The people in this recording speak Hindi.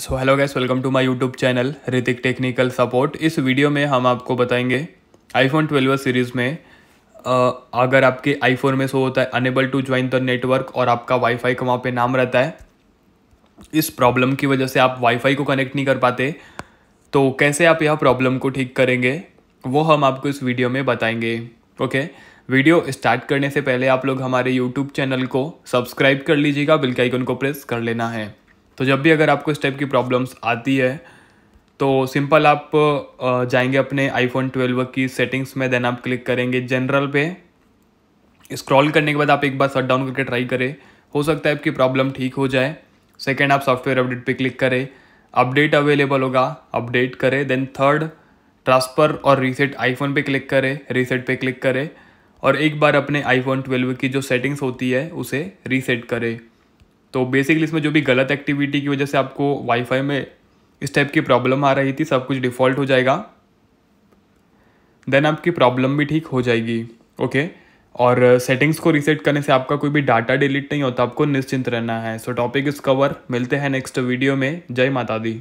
So hello guys welcome to my YouTube channel Hrithik technical support इस वीडियो में हम आपको बताएंगे आईफोन ट्वेल्व सीरीज़ में अगर आपके आईफोन में सो होता है unable to join the network और आपका वाईफाई का वहाँ पे नाम रहता है इस प्रॉब्लम की वजह से आप वाईफाई को कनेक्ट नहीं कर पाते तो कैसे आप यह प्रॉब्लम को ठीक करेंगे वो हम आपको इस वीडियो में बताएंगे ओके okay? वीडियो स्टार्ट करने से पहले आप लोग हमारे यूट्यूब चैनल को सब्सक्राइब कर लीजिएगा बिल्कुल आइकन को प्रेस कर लेना है तो जब भी अगर आपको इस टाइप की प्रॉब्लम्स आती है तो सिंपल आप जाएंगे अपने आईफोन ट्वेल्व की सेटिंग्स में देन आप क्लिक करेंगे जनरल पे स्क्रॉल करने के बाद आप एक बार शट डाउन करके ट्राई करें हो सकता है आपकी प्रॉब्लम ठीक हो जाए सेकेंड आप सॉफ्टवेयर अपडेट पे क्लिक करें अपडेट अवेलेबल होगा अपडेट करें देन थर्ड ट्रांसफ़र और रीसेट आईफोन पे क्लिक करें रीसेट पे क्लिक करें और एक बार अपने आईफोन 12 की जो सेटिंग्स होती है उसे रीसेट करें तो बेसिकली इसमें जो भी गलत एक्टिविटी की वजह से आपको वाईफाई में इस टाइप की प्रॉब्लम आ रही थी सब कुछ डिफ़ॉल्ट हो जाएगा देन आपकी प्रॉब्लम भी ठीक हो जाएगी ओके okay? और सेटिंग्स को रीसेट करने से आपका कोई भी डाटा डिलीट नहीं होता आपको निश्चिंत रहना है सो टॉपिक इस कवर मिलते हैं नेक्स्ट वीडियो में जय माता दी